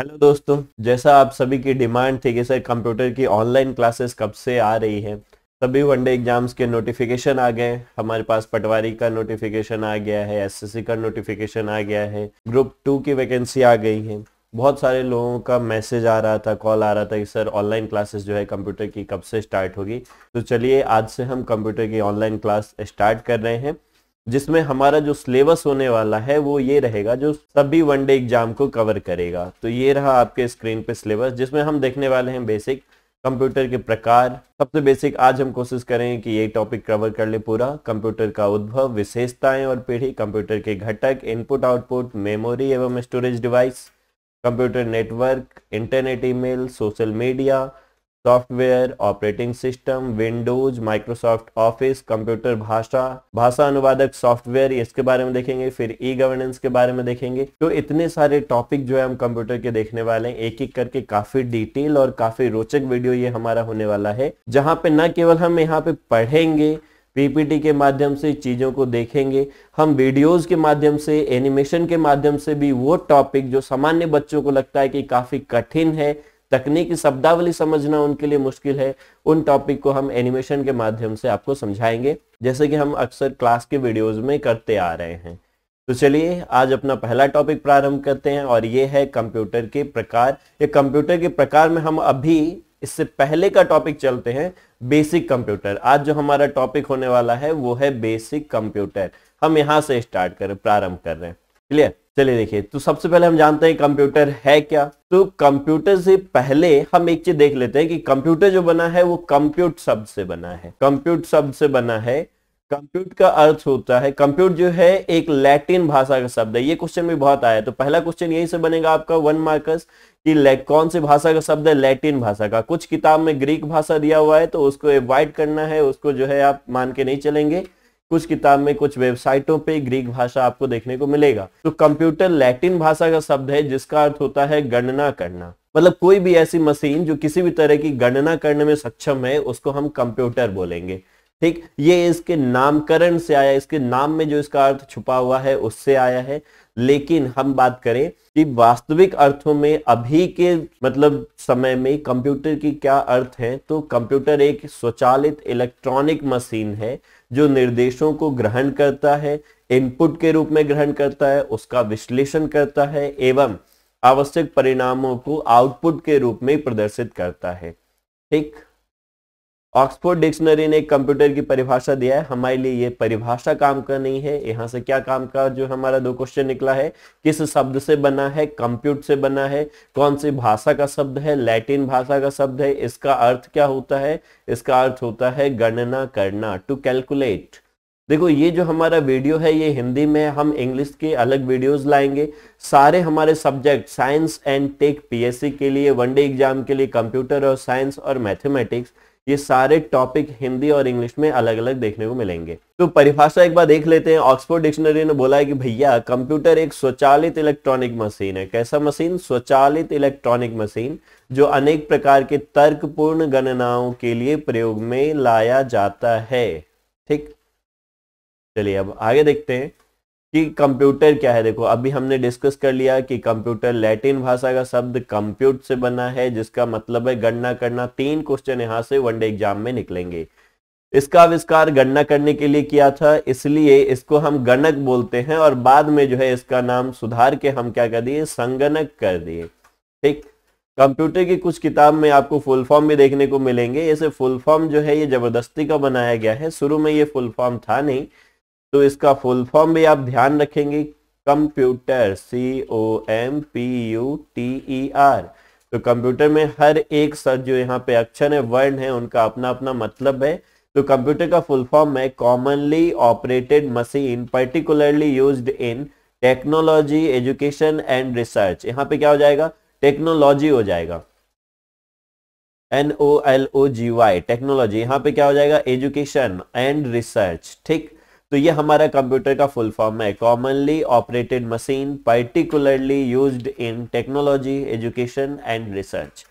hello दोस्तों जैसा आप सभी की डिमांड थी कि सर कंप्यूटर की ऑनलाइन क्लासेस कब से आ रही है सभी वनडे एग्जाम्स के नोटिफिकेशन आ गए हमारे पास पटवारी का नोटिफिकेशन आ गया है एसएससी का नोटिफिकेशन आ गया है ग्रुप टू की वैकेंसी आ गई है बहुत सारे लोगों का मैसेज आ रहा था कॉल आ रहा था कि सर ऑनलाइन क्लासेस जो है कंप्यूटर की कब से स्टार्ट होगी तो चलिए आज से हम कंप्यूटर की ऑनलाइन क्लास स्टार्ट कर रहे हैं जिसमें हमारा जो सिलेबस होने वाला है वो ये रहेगा जो सभी वनडे एग्जाम को कवर करेगा तो ये रहा आपके स्क्रीन पे सिलेबस जिसमें हम देखने वाले हैं बेसिक कंप्यूटर के प्रकार सबसे बेसिक आज हम कोशिश करें कि ये टॉपिक कवर कर ले पूरा कंप्यूटर का उद्भव विशेषताएं और पीढ़ी कंप्यूटर के घटक इनपुट आउटपुट मेमोरी एवं storage device computer network internet email social media software operating system Windows Microsoft Office computer भाषा भाषा अनुवादक सॉफ्टवेयर इसके बारे में देखेंगे फिर ई गवर्नेंस के बारे में देखेंगे तो इतने सारे टॉपिक जो है हम कंप्यूटर के देखने वाले हैं एक एक करके काफी डिटेल और काफी रोचक वीडियो ये हमारा होने वाला है जहाँ पे न केवल हम यहाँ पे पढ़ेंगे पीपीटी के माध्यम से चीज़ों को देखेंगे हम वीडियोस के माध्यम से एनिमेशन के माध्यम से भी वो टॉपिक जो सामान्य बच्चों को लगता है कि काफ़ी कठिन है तकनीकी शब्दावली समझना उनके लिए मुश्किल है उन टॉपिक को हम एनिमेशन के माध्यम से आपको समझाएंगे जैसे कि हम अक्सर क्लास के वीडियोज में करते आ रहे हैं तो चलिए आज अपना पहला टॉपिक प्रारंभ करते हैं और ये है कंप्यूटर के प्रकार ये कंप्यूटर के प्रकार में हम अभी इससे पहले का टॉपिक चलते हैं बेसिक कंप्यूटर आज जो हमारा टॉपिक होने वाला है वो है बेसिक कंप्यूटर हम यहां से स्टार्ट कर प्रारंभ कर रहे हैं क्लियर चलिए देखिए तो सबसे पहले हम जानते हैं कंप्यूटर है क्या तो कंप्यूटर से पहले हम एक चीज देख लेते हैं कि कंप्यूटर जो बना है वो कंप्यूट शब्द से बना है कंप्यूट शब्द से बना है कंप्यूट का अर्थ होता है कंप्यूट जो है एक लैटिन भाषा का शब्द है ये क्वेश्चन भी बहुत आया तो पहला क्वेश्चन यही से बनेगा आपका वन मार्कस कि कौन सी भाषा का शब्द है लैटिन भाषा का कुछ किताब में ग्रीक भाषा दिया हुआ है तो उसको अवॉइड करना है उसको जो है आप मान के नहीं चलेंगे कुछ किताब में कुछ वेबसाइटों पे ग्रीक भाषा आपको देखने को मिलेगा तो कंप्यूटर लैटिन भाषा का शब्द है जिसका अर्थ होता है गणना करना मतलब कोई भी ऐसी मशीन जो किसी भी तरह की गणना करने में सक्षम है उसको हम कंप्यूटर बोलेंगे ठीक ये इसके नामकरण से आया इसके नाम में जो इसका अर्थ छुपा हुआ है उससे आया है लेकिन हम बात करें कि वास्तविक अर्थों में अभी के मतलब समय में कंप्यूटर की क्या अर्थ है तो कंप्यूटर एक स्वचालित इलेक्ट्रॉनिक मशीन है जो निर्देशों को ग्रहण करता है इनपुट के रूप में ग्रहण करता है उसका विश्लेषण करता है एवं आवश्यक परिणामों को आउटपुट के रूप में प्रदर्शित करता है ठीक ऑक्सफोर्ड डिक्शनरी ने कंप्यूटर की परिभाषा दिया है हमारे लिए ये परिभाषा काम का नहीं है यहाँ से क्या काम का जो हमारा दो क्वेश्चन निकला है किस शब्द से बना है कंप्यूट से बना है कौन सी भाषा का शब्द है लैटिन भाषा का शब्द है इसका अर्थ क्या होता है इसका अर्थ होता है गणना करना टू कैलकुलेट देखो ये जो हमारा वीडियो है ये हिंदी में हम इंग्लिश के अलग वीडियोस लाएंगे सारे हमारे subject science and tech PSC के लिए वनडे एग्जाम के लिए कंप्यूटर और साइंस और मैथमेटिक्स ये सारे टॉपिक हिंदी और इंग्लिश में अलग अलग देखने को मिलेंगे तो परिभाषा एक बार देख लेते हैं ऑक्सफोर्ड डिक्शनरी ने बोला है कि भैया कंप्यूटर एक स्वचालित इलेक्ट्रॉनिक मशीन है कैसा मशीन स्वचालित इलेक्ट्रॉनिक मशीन जो अनेक प्रकार के तर्कपूर्ण गणनाओं के लिए प्रयोग में लाया जाता है ठीक चलिए अब आगे देखते हैं कि कंप्यूटर क्या है देखो अभी हमने डिस्कस कर लिया कि कंप्यूटर लैटिन भाषा का शब्द कंप्यूट से बना है जिसका मतलब है गणना करना तीन क्वेश्चन यहां से वनडे एग्जाम में निकलेंगे इसका आविष्कार गणना करने के लिए किया था इसलिए इसको हम गणक बोलते हैं और बाद में जो है इसका नाम सुधार के हम क्या कर दिए संगणक कर दिए ठीक कंप्यूटर की कुछ किताब में आपको फुल फॉर्म भी देखने को मिलेंगे ऐसे फुल फॉर्म जो है ये जबरदस्ती का बनाया गया है शुरू में ये फुल फॉर्म था नहीं तो इसका फुल फॉर्म भी आप ध्यान रखेंगे computer C O M P U T E R तो कंप्यूटर में हर एक सर जो यहाँ पे अक्षर है वर्ण है उनका अपना अपना मतलब है तो कंप्यूटर का फुल फॉर्म है commonly operated machine particularly used in technology education and research यहाँ पे क्या हो जाएगा टेक्नोलॉजी हो जाएगा N O L O G Y technology यहाँ पे क्या हो जाएगा एजुकेशन एंड रिसर्च ठीक तो ये हमारा कंप्यूटर का फुल फॉर्म है commonly operated machine particularly use in technology education and research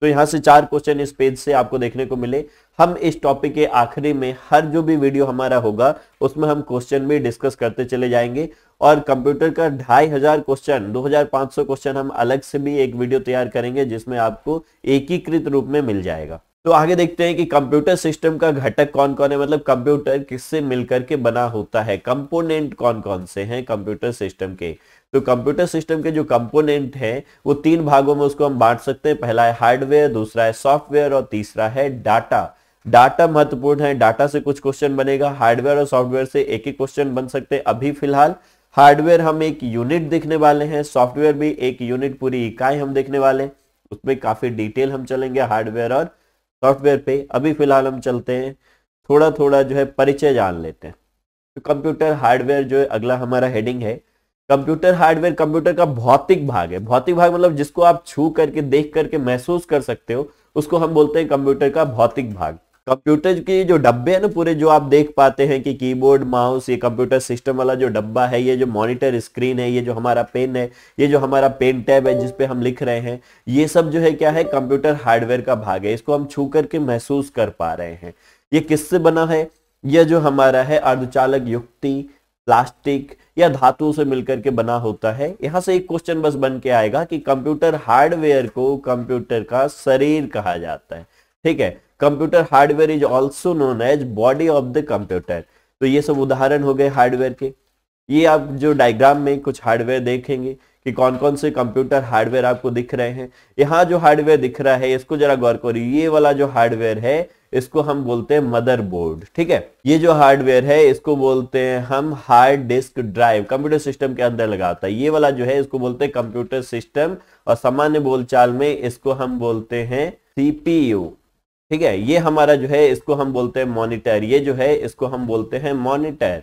तो यहाँ से चार क्वेश्चन इस पेज से आपको देखने को मिले हम इस टॉपिक के आखिरी में हर जो भी वीडियो हमारा होगा उसमें हम क्वेश्चन भी डिस्कस करते चले जाएंगे और कंप्यूटर का ढाई हजार क्वेश्चन 2500 क्वेश्चन हम अलग से भी एक वीडियो तैयार करेंगे जिसमें आपको एकीकृत रूप में मिल जाएगा तो आगे देखते हैं कि कंप्यूटर सिस्टम का घटक कौन कौन है मतलब कंप्यूटर किससे मिलकर के बना होता है कंपोनेंट कौन कौन से हैं कंप्यूटर सिस्टम के तो कंप्यूटर सिस्टम के जो कंपोनेंट हैं वो तीन भागों में उसको हम बांट सकते हैं पहला है हार्डवेयर दूसरा है सॉफ्टवेयर और तीसरा है डाटा डाटा महत्वपूर्ण है डाटा से कुछ क्वेश्चन बनेगा हार्डवेयर और सॉफ्टवेयर से एक ही क्वेश्चन बन सकते हैं अभी फिलहाल हार्डवेयर हम एक यूनिट देखने वाले हैं सॉफ्टवेयर भी एक यूनिट पूरी इकाई हम देखने वाले हैं उसमें काफी डिटेल हम चलेंगे हार्डवेयर और सॉफ्टवेयर पे अभी फिलहाल हम चलते हैं थोड़ा थोड़ा जो है परिचय जान लेते हैं तो कंप्यूटर हार्डवेयर जो है अगला हमारा हेडिंग है कंप्यूटर हार्डवेयर कंप्यूटर का भौतिक भाग है भौतिक भाग मतलब जिसको आप छू करके देख करके महसूस कर सकते हो उसको हम बोलते हैं कंप्यूटर का भौतिक भाग कंप्यूटर के जो डब्बे हैं ना पूरे जो आप देख पाते हैं कि कीबोर्ड माउस ये कंप्यूटर सिस्टम वाला जो डब्बा है ये जो मॉनिटर स्क्रीन है ये जो हमारा पेन है ये जो हमारा पेन टैब है जिसपे हम लिख रहे हैं ये सब जो है क्या है कंप्यूटर हार्डवेयर का भाग है इसको हम छू करके महसूस कर पा रहे हैं ये किससे बना है यह जो हमारा है अर्धचालक युक्ति प्लास्टिक या धातु से मिलकर के बना होता है यहां से एक क्वेश्चन बस बन के आएगा कि कंप्यूटर हार्डवेयर को कंप्यूटर का शरीर कहा जाता है ठीक है computer hardware is also known as body of the computer तो ये सब उदाहरण हो गए हार्डवेयर के ये आप जो डायग्राम में कुछ हार्डवेयर देखेंगे कि कौन कौन से कंप्यूटर हार्डवेयर आपको दिख रहे हैं यहाँ जो हार्डवेयर दिख रहा है इसको जरा गौर करिए ये वाला जो हार्डवेयर है इसको हम बोलते हैं मदरबोर्ड ठीक है ये जो हार्डवेयर है इसको बोलते हैं हम hard disk drive computer system के अंदर लगाता है ये वाला जो है इसको बोलते हैं कंप्यूटर सिस्टम और सामान्य बोलचाल में इसको हम बोलते हैं सीपीयू ठीक है ये हमारा जो है इसको हम बोलते हैं मॉनिटर ये जो है इसको हम बोलते हैं मॉनिटर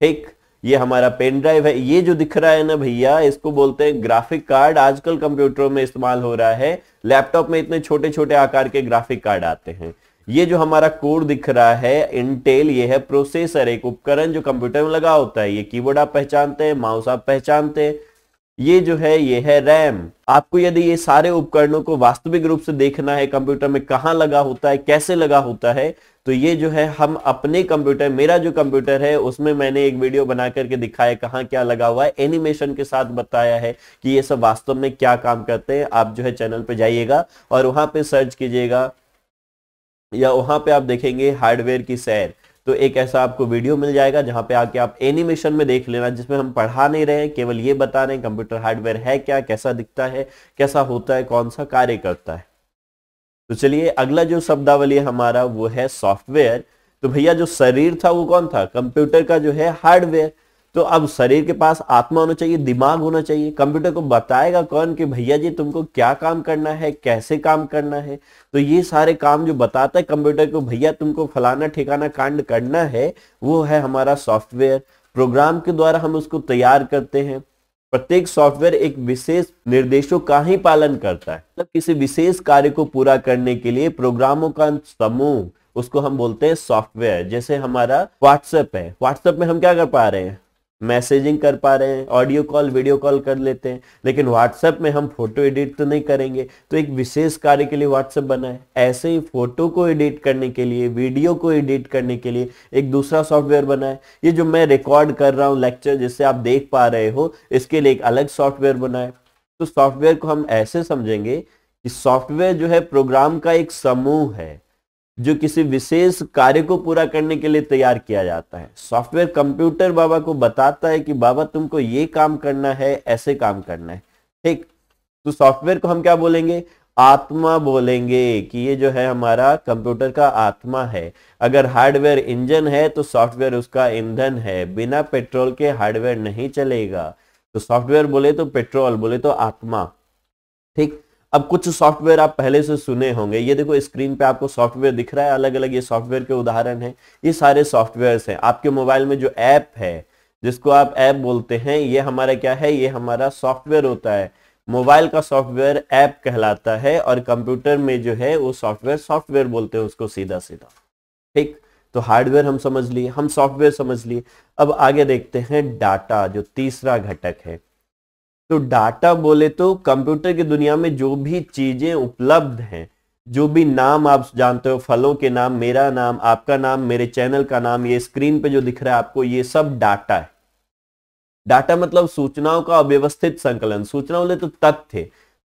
ठीक ये हमारा पेन ड्राइव है ये जो दिख रहा है ना भैया इसको बोलते हैं ग्राफिक कार्ड आजकल कंप्यूटरों में इस्तेमाल हो रहा है लैपटॉप में इतने छोटे छोटे आकार के ग्राफिक कार्ड आते हैं ये जो हमारा कोड दिख रहा है इंटेल ये है प्रोसेसर एक उपकरण जो कंप्यूटर में लगा होता है ये कीबोर्ड आप पहचानते हैं माउस आप पहचानते हैं ये जो है ये है रैम आपको यदि ये सारे उपकरणों को वास्तविक रूप से देखना है कंप्यूटर में कहाँ लगा होता है कैसे लगा होता है तो ये जो है हम अपने कंप्यूटर मेरा जो कंप्यूटर है उसमें मैंने एक वीडियो बना करके दिखाया कहाँ क्या लगा हुआ है एनिमेशन के साथ बताया है कि ये सब वास्तव में क्या काम करते हैं आप जो है चैनल पर जाइएगा और वहां पर सर्च कीजिएगा या वहां पर आप देखेंगे हार्डवेयर की सैर तो एक ऐसा आपको वीडियो मिल जाएगा जहां पे आके आप एनिमेशन में देख लेना जिसमें हम पढ़ा नहीं रहे हैं केवल ये बता रहे हैं कंप्यूटर हार्डवेयर है क्या कैसा दिखता है कैसा होता है कौन सा कार्य करता है तो चलिए अगला जो शब्दावली हमारा वो है सॉफ्टवेयर तो भैया जो शरीर था वो कौन था कंप्यूटर का जो है हार्डवेयर तो अब शरीर के पास आत्मा होना चाहिए दिमाग होना चाहिए कंप्यूटर को बताएगा कौन कि भैया जी तुमको क्या काम करना है कैसे काम करना है तो ये सारे काम जो बताता है कंप्यूटर को भैया तुमको फलाना ठिकाना कांड करना है वो है हमारा सॉफ्टवेयर प्रोग्राम के द्वारा हम उसको तैयार करते हैं प्रत्येक सॉफ्टवेयर एक विशेष निर्देशों का ही पालन करता है मतलब किसी विशेष कार्य को पूरा करने के लिए प्रोग्रामों का समूह उसको हम बोलते हैं सॉफ्टवेयर जैसे हमारा व्हाट्सएप है व्हाट्सएप में हम क्या कर पा रहे हैं मैसेजिंग कर पा रहे हैं ऑडियो कॉल वीडियो कॉल कर लेते हैं लेकिन व्हाट्सएप में हम फोटो एडिट तो नहीं करेंगे तो एक विशेष कार्य के लिए व्हाट्सएप बना है ऐसे ही फोटो को एडिट करने के लिए वीडियो को एडिट करने के लिए एक दूसरा सॉफ्टवेयर बना है ये जो मैं रिकॉर्ड कर रहा हूँ लेक्चर जिससे आप देख पा रहे हो इसके लिए एक अलग सॉफ्टवेयर बना है तो सॉफ्टवेयर को हम ऐसे समझेंगे कि सॉफ्टवेयर जो है प्रोग्राम का एक समूह है जो किसी विशेष कार्य को पूरा करने के लिए तैयार किया जाता है सॉफ्टवेयर कंप्यूटर बाबा को बताता है कि बाबा तुमको ये काम करना है ऐसे काम करना है ठीक तो सॉफ्टवेयर को हम क्या बोलेंगे आत्मा बोलेंगे कि ये जो है हमारा कंप्यूटर का आत्मा है अगर हार्डवेयर इंजन है तो सॉफ्टवेयर उसका ईंधन है बिना पेट्रोल के हार्डवेयर नहीं चलेगा तो सॉफ्टवेयर बोले तो पेट्रोल बोले तो आत्मा ठीक अब कुछ सॉफ्टवेयर आप पहले से सुने होंगे ये देखो स्क्रीन पे आपको सॉफ्टवेयर दिख रहा है अलग अलग ये सॉफ्टवेयर के उदाहरण हैं ये सारे सॉफ्टवेयर्स हैं आपके मोबाइल में जो ऐप है जिसको आप ऐप बोलते हैं ये हमारा क्या है ये हमारा सॉफ्टवेयर होता है मोबाइल का सॉफ्टवेयर ऐप कहलाता है और कंप्यूटर में जो है वो सॉफ्टवेयर सॉफ्टवेयर बोलते हैं उसको सीधा सीधा ठीक तो हार्डवेयर हम समझ लिए हम सॉफ्टवेयर समझ लिए अब आगे देखते हैं डाटा जो तीसरा घटक है तो डाटा बोले तो कंप्यूटर की दुनिया में जो भी चीजें उपलब्ध हैं जो भी नाम आप जानते हो फलों के नाम मेरा नाम आपका नाम मेरे चैनल का नाम ये स्क्रीन पे जो दिख रहा है आपको ये सब डाटा है डाटा मतलब सूचनाओं का अव्यवस्थित संकलन सूचना बोले तो तथ्य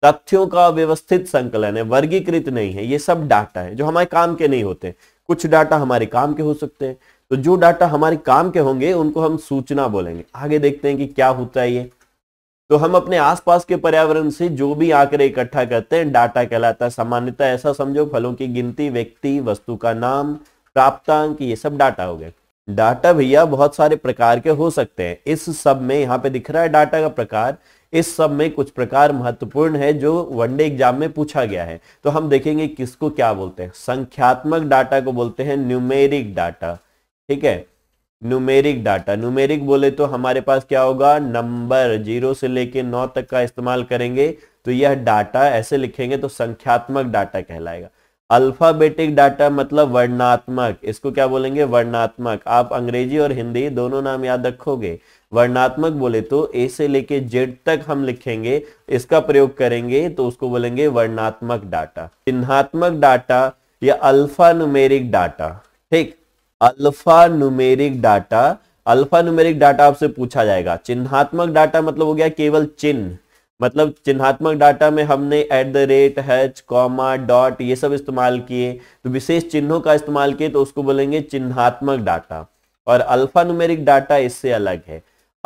तथ्यों का अव्यवस्थित संकलन है वर्गीकृत नहीं है ये सब डाटा है जो हमारे काम के नहीं होते कुछ डाटा हमारे काम के हो सकते हैं तो जो डाटा हमारे काम के होंगे उनको हम सूचना बोलेंगे आगे देखते हैं कि क्या होता है ये तो हम अपने आसपास के पर्यावरण से जो भी आंकड़े इकट्ठा करते हैं डाटा कहलाता है सामान्यता ऐसा समझो फलों की गिनती व्यक्ति वस्तु का नाम प्राप्तांक ये सब डाटा हो गए डाटा भैया बहुत सारे प्रकार के हो सकते हैं इस सब में यहाँ पे दिख रहा है डाटा का प्रकार इस सब में कुछ प्रकार महत्वपूर्ण है जो वनडे एग्जाम में पूछा गया है तो हम देखेंगे किसको क्या बोलते हैं संख्यात्मक डाटा को बोलते हैं न्यूमेरिक डाटा ठीक है न्यूमेरिक डाटा न्यूमेरिक बोले तो हमारे पास क्या होगा नंबर जीरो से लेके नौ तक का इस्तेमाल करेंगे तो यह डाटा ऐसे लिखेंगे तो संख्यात्मक डाटा कहलाएगा अल्फाबेटिक डाटा मतलब वर्णात्मक इसको क्या बोलेंगे वर्णात्मक आप अंग्रेजी और हिंदी दोनों नाम याद रखोगे वर्णात्मक बोले तो ए से लेके जेड तक हम लिखेंगे इसका प्रयोग करेंगे तो उसको बोलेंगे वर्णात्मक डाटा चिन्हात्मक डाटा या अल्फा न्यूमेरिक डाटा ठीक alpha numeric data alpha numeric data आपसे पूछा जाएगा चिन्हात्मक डाटा मतलब हो गया केवल चिन्ह मतलब चिन्हात्मक डाटा में हमने at the rate hash comma dot ये सब इस्तेमाल किए तो विशेष चिन्हों का इस्तेमाल किए तो उसको बोलेंगे चिन्हात्मक डाटा और अल्फा न्यूमेरिक डाटा इससे अलग है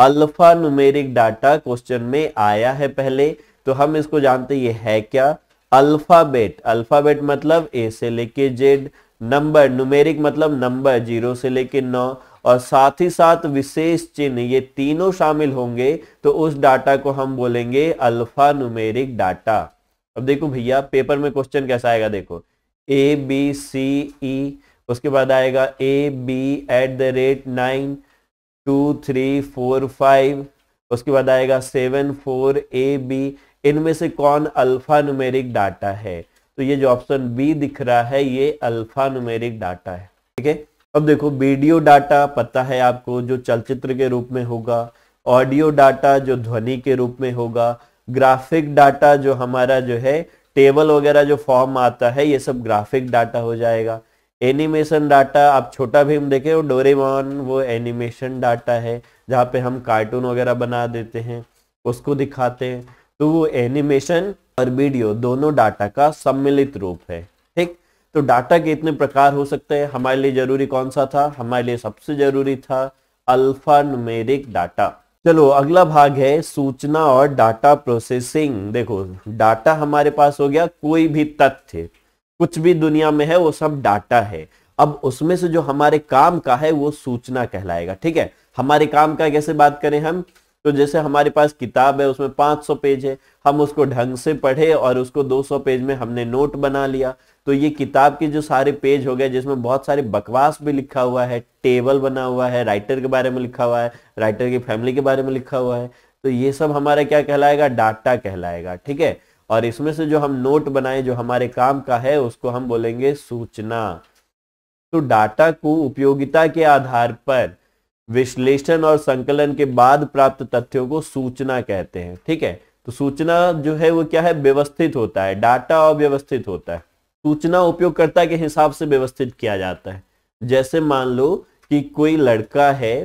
अल्फा न्यूमेरिक डाटा क्वेश्चन में आया है पहले तो हम इसको जानते ये है क्या अल्फाबेट अल्फाबेट मतलब ए से लेके जेड नंबर नुमेरिक मतलब नंबर जीरो से लेकर नौ और साथ ही साथ विशेष चिन्ह ये तीनों शामिल होंगे तो उस डाटा को हम बोलेंगे अल्फा नुमेरिक डाटा अब देखो भैया पेपर में क्वेश्चन कैसा आएगा देखो ए बी सी ई उसके बाद आएगा A B at the rate nine two three four five उसके बाद आएगा सेवन फोर ए बी इनमें से कौन अल्फा नुमेरिक डाटा है तो ये जो ऑप्शन बी दिख रहा है ये अल्फा नुमेरिक डाटा है ठीक है अब देखो वीडियो डाटा पता है आपको जो चलचित्र के रूप में होगा ऑडियो डाटा जो ध्वनि के रूप में होगा ग्राफिक डाटा जो हमारा जो है टेबल वगैरह जो फॉर्म आता है ये सब ग्राफिक डाटा हो जाएगा एनिमेशन डाटा आप छोटा भीम देखे वो डोरेमोन वो एनिमेशन डाटा है जहाँ पे हम कार्टून वगैरह बना देते हैं उसको दिखाते हैं तो वो एनिमेशन और वीडियो दोनों डाटा का सम्मिलित रूप है ठीक तो डाटा के इतने प्रकार हो सकते हैं हमारे लिए जरूरी कौन सा था हमारे लिए सबसे जरूरी था अल्फा न्यूमेरिक डाटा चलो अगला भाग है सूचना और डाटा प्रोसेसिंग देखो डाटा हमारे पास हो गया कोई भी तथ्य कुछ भी दुनिया में है वो सब डाटा है अब उसमें से जो हमारे काम का है वो सूचना कहलाएगा ठीक है हमारे काम का कैसे बात करें हम तो जैसे हमारे पास किताब है उसमें 500 पेज है हम उसको ढंग से पढ़े और उसको 200 पेज में हमने नोट बना लिया तो ये किताब के जो सारे पेज हो गए जिसमें बहुत सारे बकवास भी लिखा हुआ है टेबल बना हुआ है राइटर के बारे में लिखा हुआ है राइटर की फैमिली के बारे में लिखा हुआ है तो ये सब हमारा क्या कहलाएगा डाटा कहलाएगा ठीक है और इसमें से जो हम नोट बनाए जो हमारे काम का है उसको हम बोलेंगे सूचना तो डाटा को उपयोगिता के आधार पर विश्लेषण और संकलन के बाद प्राप्त तथ्यों को सूचना कहते हैं ठीक है तो सूचना जो है वो क्या है व्यवस्थित होता है डाटा और व्यवस्थित होता है सूचना उपयोगकर्ता के हिसाब से व्यवस्थित किया जाता है जैसे मान लो कि कोई लड़का है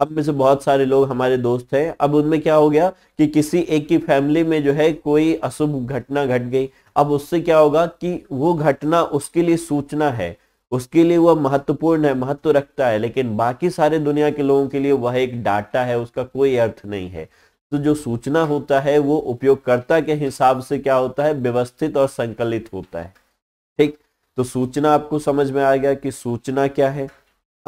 अब में से बहुत सारे लोग हमारे दोस्त हैं अब उनमें क्या हो गया कि किसी एक की फैमिली में जो है कोई अशुभ घटना घट गई अब उससे क्या होगा कि वो घटना उसके लिए सूचना है उसके लिए वह महत्वपूर्ण है महत्व रखता है लेकिन बाकी सारे दुनिया के लोगों के लिए वह एक डाटा है उसका कोई अर्थ नहीं है तो जो सूचना होता है वो उपयोगकर्ता के हिसाब से क्या होता है व्यवस्थित और संकलित होता है ठीक तो सूचना आपको समझ में आ गया कि सूचना क्या है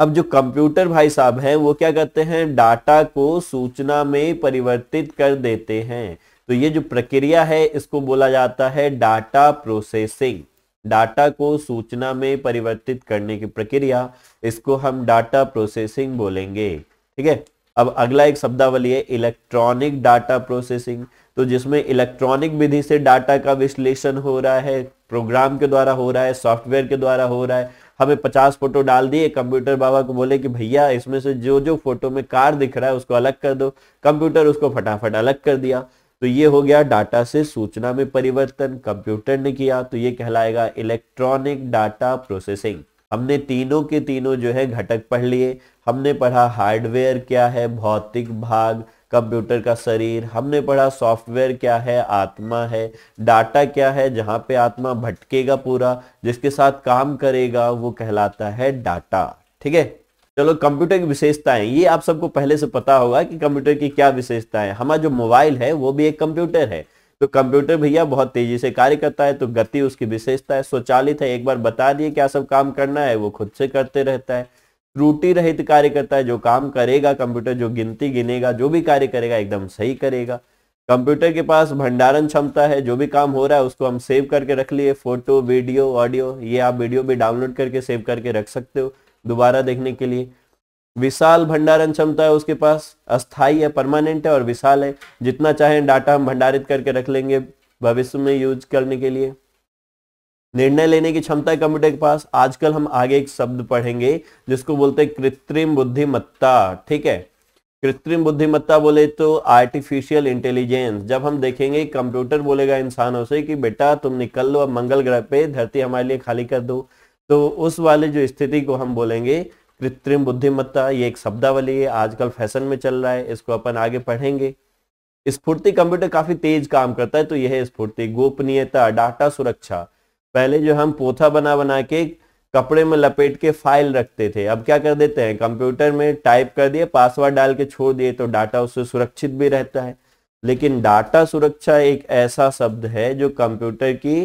अब जो कंप्यूटर भाई साहब हैं वो क्या करते हैं डाटा को सूचना में परिवर्तित कर देते हैं तो ये जो प्रक्रिया है इसको बोला जाता है डाटा प्रोसेसिंग डाटा को सूचना में परिवर्तित करने की प्रक्रिया इसको हम डाटा प्रोसेसिंग बोलेंगे ठीक है अब अगला एक शब्दावली है इलेक्ट्रॉनिक डाटा प्रोसेसिंग तो जिसमें इलेक्ट्रॉनिक विधि से डाटा का विश्लेषण हो रहा है प्रोग्राम के द्वारा हो रहा है सॉफ्टवेयर के द्वारा हो रहा है हमें पचास फोटो डाल दिए कंप्यूटर बाबा को बोले कि भैया इसमें से जो जो फोटो में कार दिख रहा है उसको अलग कर दो कंप्यूटर उसको फटाफट अलग कर दिया तो ये हो गया डाटा से सूचना में परिवर्तन कंप्यूटर ने किया तो ये कहलाएगा इलेक्ट्रॉनिक डाटा प्रोसेसिंग हमने तीनों के तीनों जो है घटक पढ़ लिए हमने पढ़ा हार्डवेयर क्या है भौतिक भाग कंप्यूटर का शरीर हमने पढ़ा सॉफ्टवेयर क्या है आत्मा है डाटा क्या है जहां पे आत्मा भटकेगा पूरा जिसके साथ काम करेगा वो कहलाता है डाटा ठीक है चलो कंप्यूटर की विशेषताएं ये आप सबको पहले से पता होगा कि कंप्यूटर की क्या विशेषताएं हमारा जो मोबाइल है वो भी एक कंप्यूटर है तो कंप्यूटर भैया बहुत तेजी से कार्य करता है तो गति उसकी विशेषता है स्वचालित है एक बार बता दिए क्या सब काम करना है वो खुद से करते रहता है त्रुटि रहित कार्य करता है जो काम करेगा कंप्यूटर जो गिनती गिनेगा जो भी कार्य करेगा एकदम सही करेगा कंप्यूटर के पास भंडारण क्षमता है जो भी काम हो रहा है उसको हम सेव करके रख लिए फोटो वीडियो ऑडियो ये आप वीडियो भी डाउनलोड करके सेव करके रख सकते हो दोबारा देखने के लिए विशाल भंडारण क्षमता है उसके पास अस्थाई है परमानेंट है और विशाल है जितना चाहे डाटा हम भंडारित करके रख लेंगे भविष्य में यूज करने के लिए निर्णय लेने की क्षमता है कंप्यूटर के पास आजकल हम आगे एक शब्द पढ़ेंगे जिसको बोलते हैं कृत्रिम बुद्धिमत्ता ठीक है कृत्रिम बुद्धिमत्ता बोले तो आर्टिफिशियल इंटेलिजेंस जब हम देखेंगे कंप्यूटर बोलेगा इंसानों से कि बेटा तुम निकल लो अब मंगल ग्रह पे धरती हमारे लिए खाली कर दो तो उस वाले जो स्थिति को हम बोलेंगे कृत्रिम बुद्धिमत्ता ये एक शब्दावली है आजकल फैशन में चल रहा है इसको अपन आगे पढ़ेंगे स्फूर्ति कंप्यूटर काफी तेज काम करता है तो यह स्फूर्ति गोपनीयता डाटा सुरक्षा पहले जो हम पोथा बना बना के कपड़े में लपेट के फाइल रखते थे अब क्या कर देते हैं कंप्यूटर में टाइप कर दिए पासवर्ड डाल के छोड़ दिए तो डाटा उससे सुरक्षित भी रहता है लेकिन डाटा सुरक्षा एक ऐसा शब्द है जो कंप्यूटर की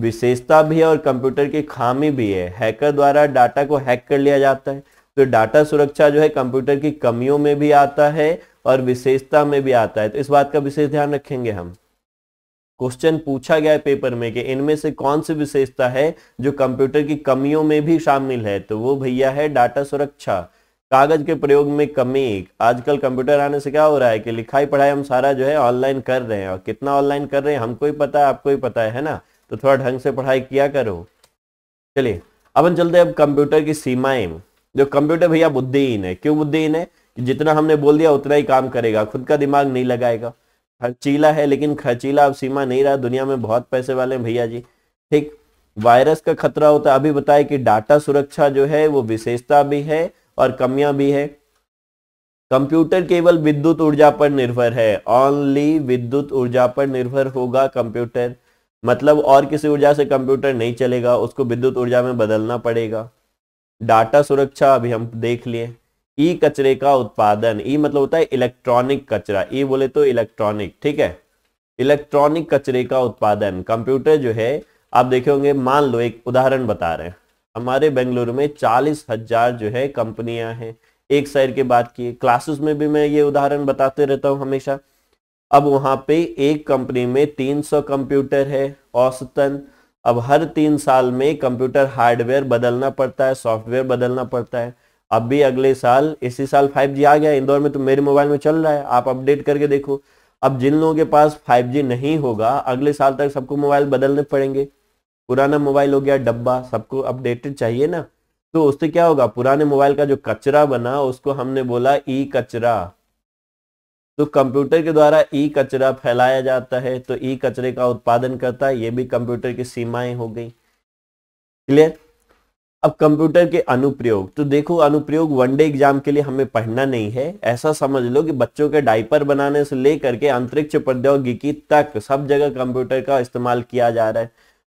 विशेषता भी है और कंप्यूटर की खामी भी है हैकर द्वारा डाटा को हैक कर लिया जाता है तो डाटा सुरक्षा जो है कंप्यूटर की कमियों में भी आता है और विशेषता में भी आता है तो इस बात का विशेष ध्यान रखेंगे हम क्वेश्चन पूछा गया है पेपर में कि इनमें से कौन सी विशेषता है जो कंप्यूटर की कमियों में भी शामिल है तो वो भैया है डाटा सुरक्षा कागज के प्रयोग में कमी आजकल कंप्यूटर आने से क्या हो रहा है कि लिखाई पढ़ाई हम सारा जो है ऑनलाइन कर रहे हैं और कितना ऑनलाइन कर रहे हैं हमको ही पता है आपको ही पता है ना तो थोड़ा ढंग से पढ़ाई किया करो चलिए हम चलते हैं अब कंप्यूटर की सीमाएं जो कंप्यूटर भैया बुद्धिहीन है क्यों बुद्धिहीन है कि जितना हमने बोल दिया उतना ही काम करेगा खुद का दिमाग नहीं लगाएगा खर्चीला है लेकिन खर्चीला अब सीमा नहीं रहा दुनिया में बहुत पैसे वाले हैं भैया जी ठीक वायरस का खतरा होता है अभी बताए कि डाटा सुरक्षा जो है वो विशेषता भी है और कमियां भी है कंप्यूटर केवल विद्युत ऊर्जा पर निर्भर है ऑनली विद्युत ऊर्जा पर निर्भर होगा कंप्यूटर मतलब और किसी ऊर्जा से कंप्यूटर नहीं चलेगा उसको विद्युत ऊर्जा में बदलना पड़ेगा डाटा सुरक्षा अभी हम देख लिए ई कचरे का उत्पादन ई मतलब होता है इलेक्ट्रॉनिक कचरा ई बोले तो इलेक्ट्रॉनिक ठीक है इलेक्ट्रॉनिक कचरे का उत्पादन कंप्यूटर जो है आप देखे होंगे मान लो एक उदाहरण बता रहे हैं हमारे बेंगलुरु में चालीस हजार जो है कंपनियां हैं एक शहर के बात की क्लासेस में भी मैं ये उदाहरण बताते रहता हूँ हमेशा अब वहां पे एक कंपनी में 300 कंप्यूटर है औसतन अब हर तीन साल में कंप्यूटर हार्डवेयर बदलना पड़ता है सॉफ्टवेयर बदलना पड़ता है अब भी अगले साल इसी साल 5G आ गया इंदौर में तो मेरे मोबाइल में चल रहा है आप अपडेट करके देखो अब जिन लोगों के पास 5G नहीं होगा अगले साल तक सबको मोबाइल बदलने पड़ेंगे पुराना मोबाइल हो गया डब्बा सबको अपडेटेड चाहिए ना तो उससे क्या होगा पुराने मोबाइल का जो कचरा बना उसको हमने बोला ई कचरा तो कंप्यूटर के द्वारा ई कचरा फैलाया जाता है तो ई कचरे का उत्पादन करता है ये भी कंप्यूटर की सीमाएं हो गई क्लियर अब कंप्यूटर के अनुप्रयोग तो देखो अनुप्रयोग वनडे एग्जाम के लिए हमें पढ़ना नहीं है ऐसा समझ लो कि बच्चों के डाइपर बनाने से लेकर के अंतरिक्ष प्रौद्योगिकी तक सब जगह कंप्यूटर का इस्तेमाल किया जा रहा है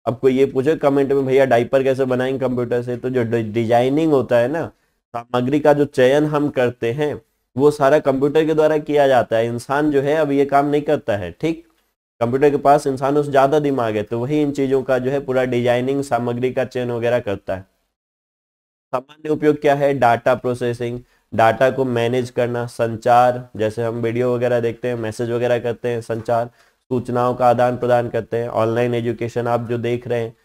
अब कोई ये पूछो कमेंट में भैया डाइपर कैसे बनाएंगे कंप्यूटर से तो जो डिजाइनिंग होता है ना सामग्री का जो चयन हम करते हैं वो सारा कंप्यूटर के द्वारा किया जाता है इंसान जो है अब ये काम नहीं करता है ठीक कंप्यूटर के पास इंसानों से ज़्यादा दिमाग है तो वही इन चीज़ों का जो है पूरा डिजाइनिंग सामग्री का चयन वगैरह करता है सामान्य उपयोग क्या है डाटा प्रोसेसिंग डाटा को मैनेज करना संचार जैसे हम वीडियो वगैरह देखते हैं मैसेज वगैरह करते हैं संचार सूचनाओं का आदान प्रदान करते हैं ऑनलाइन एजुकेशन आप जो देख रहे हैं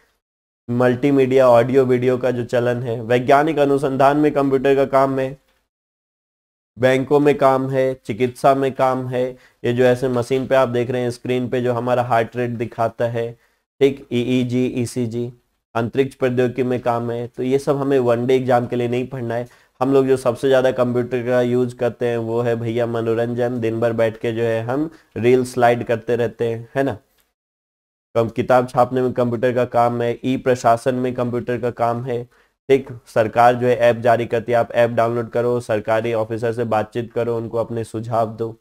मल्टीमीडिया ऑडियो वीडियो का जो चलन है वैज्ञानिक अनुसंधान में कंप्यूटर का काम है बैंकों में काम है चिकित्सा में काम है ये जो ऐसे मशीन पे आप देख रहे हैं स्क्रीन पे जो हमारा हार्ट रेट दिखाता है ठीक EEG e ECG e e अंतरिक्ष प्रौद्योगिकी में काम है तो ये सब हमें वन डे एग्जाम के लिए नहीं पढ़ना है हम लोग जो सबसे ज़्यादा कंप्यूटर का यूज करते हैं वो है भैया मनोरंजन दिन भर बैठ के जो है हम रील स्लाइड करते रहते हैं है ना कम किताब छापने में कंप्यूटर का काम है ई प्रशासन में कंप्यूटर का काम है ठीक सरकार जो है ऐप जारी करती है आप ऐप डाउनलोड करो सरकारी ऑफिसर से बातचीत करो उनको अपने सुझाव दो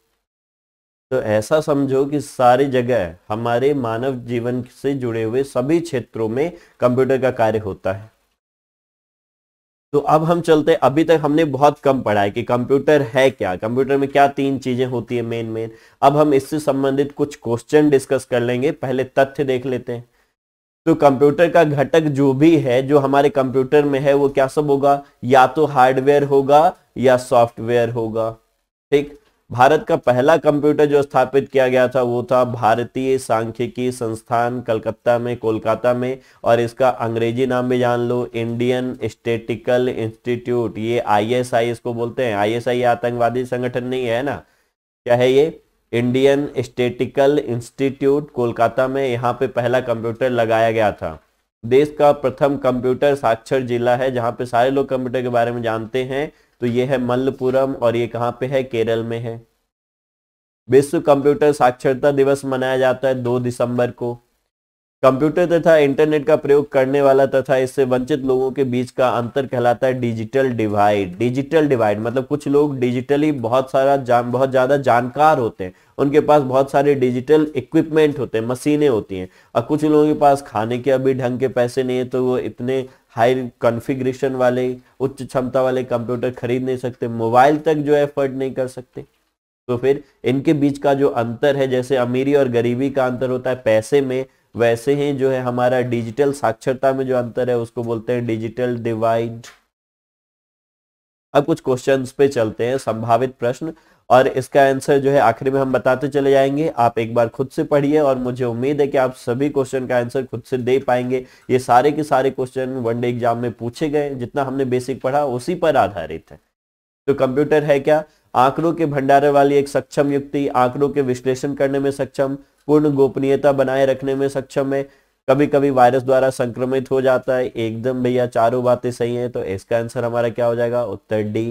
तो ऐसा समझो कि सारी जगह हमारे मानव जीवन से जुड़े हुए सभी क्षेत्रों में कंप्यूटर का कार्य होता है तो अब हम चलते अभी तक हमने बहुत कम पढ़ा है कि कंप्यूटर है क्या कंप्यूटर में क्या तीन चीजें होती है मेन मेन अब हम इससे संबंधित कुछ क्वेश्चन डिस्कस कर लेंगे पहले तथ्य देख लेते हैं तो कंप्यूटर का घटक जो भी है जो हमारे कंप्यूटर में है वो क्या सब होगा या तो हार्डवेयर होगा या सॉफ्टवेयर होगा ठीक भारत का पहला कंप्यूटर जो स्थापित किया गया था वो था भारतीय सांख्यिकी संस्थान कलकत्ता में कोलकाता में और इसका अंग्रेजी नाम भी जान लो इंडियन स्टेटिकल इंस्टीट्यूट ये आईएसआई इसको बोलते हैं आईएसआई आतंकवादी संगठन नहीं है ना क्या है ये इंडियन स्टेटिकल इंस्टीट्यूट कोलकाता में यहाँ पे पहला कंप्यूटर लगाया गया था देश का प्रथम कंप्यूटर साक्षर जिला है जहाँ पे सारे लोग कंप्यूटर के बारे में जानते हैं तो ये है मल्लपुरम और ये कहाँ पे है केरल में है विश्व कंप्यूटर साक्षरता दिवस मनाया जाता है दो दिसंबर को कंप्यूटर तथा इंटरनेट का प्रयोग करने वाला तथा इससे वंचित लोगों के बीच का अंतर कहलाता है डिजिटल डिवाइड डिजिटल डिवाइड मतलब कुछ लोग डिजिटली बहुत सारा जान बहुत ज़्यादा जानकार होते हैं उनके पास बहुत सारे डिजिटल इक्विपमेंट होते हैं मशीनें होती हैं और कुछ लोगों के पास खाने के अभी ढंग के पैसे नहीं है तो वो इतने हाई कॉन्फ़िगरेशन वाले उच्च क्षमता वाले कंप्यूटर खरीद नहीं सकते मोबाइल तक जो है एफर्ड नहीं कर सकते तो फिर इनके बीच का जो अंतर है जैसे अमीरी और गरीबी का अंतर होता है पैसे में वैसे ही जो है हमारा डिजिटल साक्षरता में जो अंतर है उसको बोलते हैं डिजिटल डिवाइड अब कुछ क्वेश्चंस पे चलते हैं संभावित प्रश्न और इसका आंसर जो है आखिर में हम बताते चले जाएंगे आप एक बार खुद से पढ़िए और मुझे उम्मीद है कि आप सभी क्वेश्चन का आंसर खुद से दे पाएंगे ये सारे के सारे क्वेश्चन वनडे एग्जाम में पूछे गए जितना हमने बेसिक पढ़ा उसी पर आधारित है तो कंप्यूटर है क्या आंकड़ों के भंडारे वाली एक सक्षम युक्ति आंकड़ों के विश्लेषण करने में सक्षम पूर्ण गोपनीयता बनाए रखने में सक्षम है कभी कभी वायरस द्वारा संक्रमित हो जाता है एकदम भैया चारों बातें सही है तो इसका आंसर हमारा क्या हो जाएगा उत्तर डी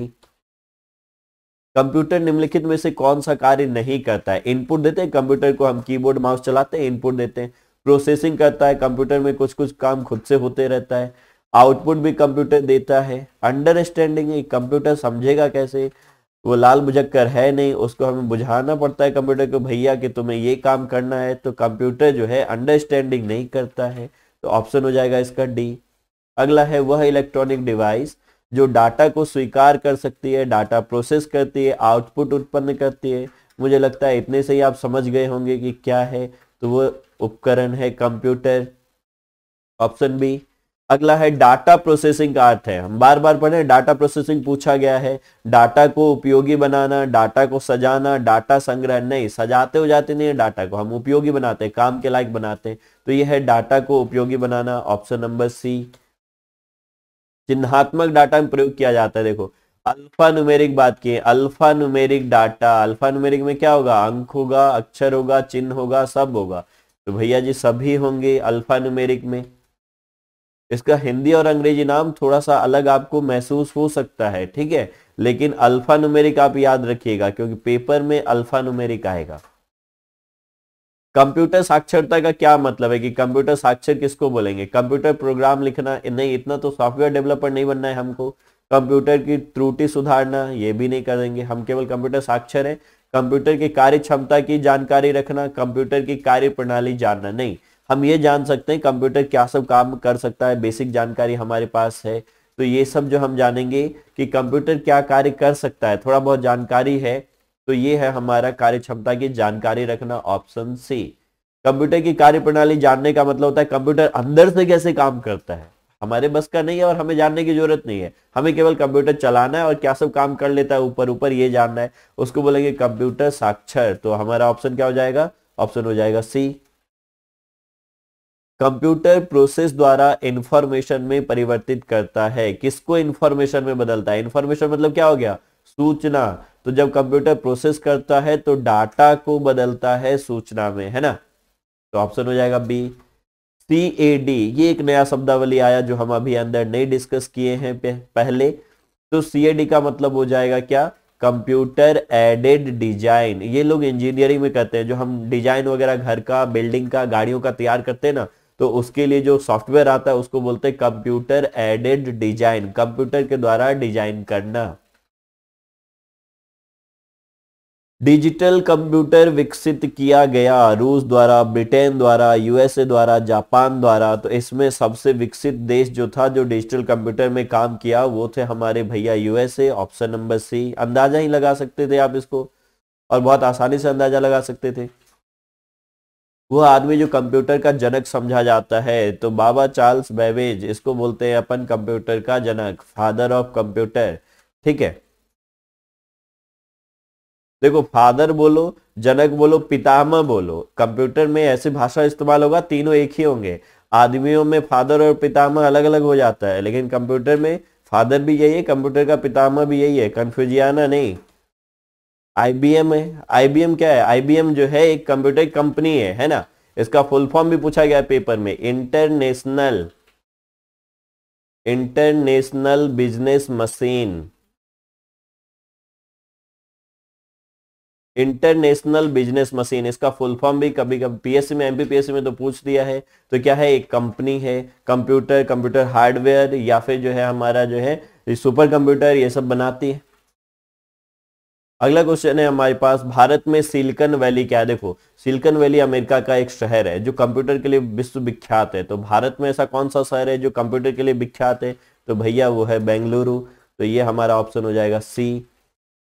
कंप्यूटर निम्नलिखित में से कौन सा कार्य नहीं करता है इनपुट देते हैं कंप्यूटर को हम कीबोर्ड माउस चलाते हैं इनपुट देते हैं प्रोसेसिंग करता है कंप्यूटर में कुछ कुछ काम खुद से होते रहता है आउटपुट भी कंप्यूटर देता है अंडरस्टैंडिंग कंप्यूटर समझेगा कैसे वो लाल बुझक्कर है नहीं उसको हमें बुझाना पड़ता है कंप्यूटर को भैया कि तुम्हें ये काम करना है तो कंप्यूटर जो है अंडरस्टैंडिंग नहीं करता है तो ऑप्शन हो जाएगा इसका डी अगला है वह इलेक्ट्रॉनिक डिवाइस जो डाटा को स्वीकार कर सकती है डाटा प्रोसेस करती है आउटपुट उत्पन्न करती है मुझे लगता है इतने से ही आप समझ गए होंगे कि क्या है तो वो उपकरण है कंप्यूटर ऑप्शन बी अगला है डाटा प्रोसेसिंग का अर्थ है हम बार बार पढ़े डाटा प्रोसेसिंग पूछा गया है डाटा को उपयोगी बनाना डाटा को सजाना डाटा संग्रह नहीं सजाते हो जाते नहीं है डाटा को हम उपयोगी बनाते हैं काम के लायक बनाते हैं तो यह है डाटा को उपयोगी बनाना ऑप्शन नंबर सी चिन्हात्मक डाटा में प्रयोग किया जाता है देखो अल्फा नुमेरिक बात की alpha numeric data alpha numeric में क्या होगा अंक होगा अक्षर होगा चिन्ह होगा सब होगा तो भैया जी सभी होंगे अल्फा नुमेरिक में इसका हिंदी और अंग्रेजी नाम थोड़ा सा अलग आपको महसूस हो सकता है ठीक है लेकिन अल्फा नुमेरिक आप याद रखिएगा क्योंकि पेपर में अल्फा नुमेरिक आएगा कंप्यूटर साक्षरता का क्या मतलब है कि कंप्यूटर साक्षर किसको बोलेंगे कंप्यूटर प्रोग्राम लिखना नहीं इतना तो सॉफ्टवेयर डेवलपर नहीं बनना है हमको कंप्यूटर की त्रुटि सुधारना ये भी नहीं करेंगे हम केवल कंप्यूटर साक्षर है कंप्यूटर की कार्य क्षमता की जानकारी रखना कंप्यूटर की कार्य प्रणाली जानना नहीं हम ये जान सकते हैं कंप्यूटर क्या सब काम कर सकता है बेसिक जानकारी हमारे पास है तो ये सब जो हम जानेंगे कि कंप्यूटर क्या कार्य कर सकता है थोड़ा बहुत जानकारी है तो ये है हमारा कार्य क्षमता की जानकारी रखना ऑप्शन सी कंप्यूटर की कार्य प्रणाली जानने का मतलब होता है कंप्यूटर अंदर से कैसे काम करता है हमारे बस का नहीं है और हमें जानने की जरूरत नहीं है हमें केवल कंप्यूटर चलाना है और क्या सब काम कर लेता है ऊपर ऊपर ये जानना है उसको बोलेंगे कंप्यूटर साक्षर तो हमारा ऑप्शन क्या हो जाएगा ऑप्शन हो जाएगा सी कंप्यूटर प्रोसेस द्वारा इंफॉर्मेशन में परिवर्तित करता है किसको इंफॉर्मेशन में बदलता है इंफॉर्मेशन मतलब क्या हो गया सूचना तो जब कंप्यूटर प्रोसेस करता है तो डाटा को बदलता है सूचना में है ना तो ऑप्शन हो जाएगा बी सी ए डी ये एक नया शब्दावली आया जो हम अभी अंदर नहीं डिस्कस किए हैं पहले तो सी ए डी का मतलब हो जाएगा क्या कंप्यूटर एडेड डिजाइन ये लोग इंजीनियरिंग में करते हैं जो हम डिजाइन वगैरह घर का बिल्डिंग का गाड़ियों का तैयार करते हैं ना तो उसके लिए जो सॉफ्टवेयर आता है उसको बोलते हैं कंप्यूटर एडेड डिजाइन कंप्यूटर के द्वारा डिजाइन करना डिजिटल कंप्यूटर विकसित किया गया रूस द्वारा ब्रिटेन द्वारा यूएसए द्वारा जापान द्वारा तो इसमें सबसे विकसित देश जो था जो डिजिटल कंप्यूटर में काम किया वो थे हमारे भैया यूएसए ऑप्शन नंबर सी अंदाजा ही लगा सकते थे आप इसको और बहुत आसानी से अंदाजा लगा सकते थे वो आदमी जो कंप्यूटर का जनक समझा जाता है तो बाबा चार्ल्स बेबेज इसको बोलते हैं अपन कंप्यूटर का जनक फादर ऑफ कंप्यूटर ठीक है देखो फादर बोलो जनक बोलो पितामह बोलो कंप्यूटर में ऐसी भाषा इस्तेमाल होगा तीनों एक ही होंगे आदमियों में फादर और पितामह अलग अलग हो जाता है लेकिन कंप्यूटर में फादर भी यही है कंप्यूटर का पितामह भी यही है कन्फ्यूजियाना नहीं आईबीएम है आईबीएम क्या है आईबीएम जो है एक कंप्यूटर कंपनी है है ना इसका फुल फॉर्म भी पूछा गया पेपर में international international business machine international business machine इसका फुल फॉर्म भी कभी कभी पीएससी में एमपीपीएससी में तो पूछ दिया है तो क्या है एक कंपनी है कंप्यूटर कंप्यूटर हार्डवेयर या फिर जो है हमारा जो है सुपर कंप्यूटर ये सब बनाती है अगला क्वेश्चन है हमारे पास भारत में सिलिकन वैली क्या है देखो सिलिकन वैली अमेरिका का एक शहर है जो कंप्यूटर के लिए विश्व विख्यात है तो भारत में ऐसा कौन सा शहर है जो कंप्यूटर के लिए विख्यात है तो भैया वो है बेंगलुरु तो ये हमारा ऑप्शन हो जाएगा सी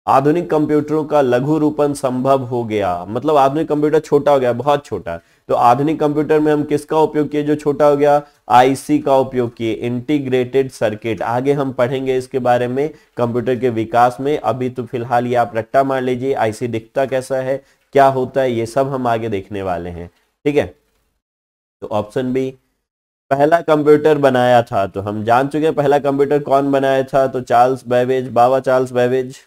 आधुनिक कंप्यूटरों का लघु रूपन संभव हो गया मतलब आधुनिक कंप्यूटर छोटा हो गया बहुत छोटा तो आधुनिक कंप्यूटर में हम किसका उपयोग किए जो छोटा हो गया आईसी का उपयोग किए इंटीग्रेटेड सर्किट आगे हम पढ़ेंगे इसके बारे में कंप्यूटर के विकास में अभी तो फिलहाल ये आप रट्टा मार लीजिए आईसी दिखता कैसा है क्या होता है ये सब हम आगे देखने वाले हैं ठीक है तो ऑप्शन बी पहला कंप्यूटर बनाया था तो हम जान चुके हैं पहला कंप्यूटर कौन बनाया था तो चार्ल्स बैवेज बाबा चार्ल्स बैवेज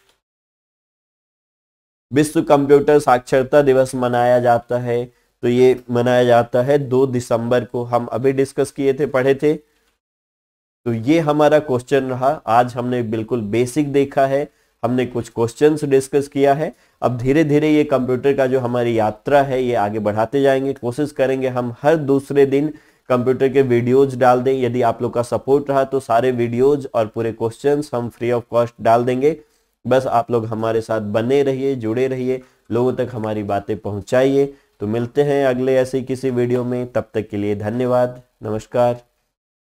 विश्व कंप्यूटर साक्षरता दिवस मनाया जाता है तो ये मनाया जाता है दो दिसंबर को हम अभी डिस्कस किए थे पढ़े थे तो ये हमारा क्वेश्चन रहा आज हमने बिल्कुल बेसिक देखा है हमने कुछ क्वेश्चंस डिस्कस किया है अब धीरे धीरे ये कंप्यूटर का जो हमारी यात्रा है ये आगे बढ़ाते जाएंगे कोशिश करेंगे हम हर दूसरे दिन कंप्यूटर के वीडियोज डाल दें यदि आप लोग का सपोर्ट रहा तो सारे वीडियोज और पूरे क्वेश्चन हम फ्री ऑफ कॉस्ट डाल देंगे बस आप लोग हमारे साथ बने रहिए जुड़े रहिए लोगों तक हमारी बातें पहुंचाइए तो मिलते हैं अगले ऐसे किसी वीडियो में तब तक के लिए धन्यवाद नमस्कार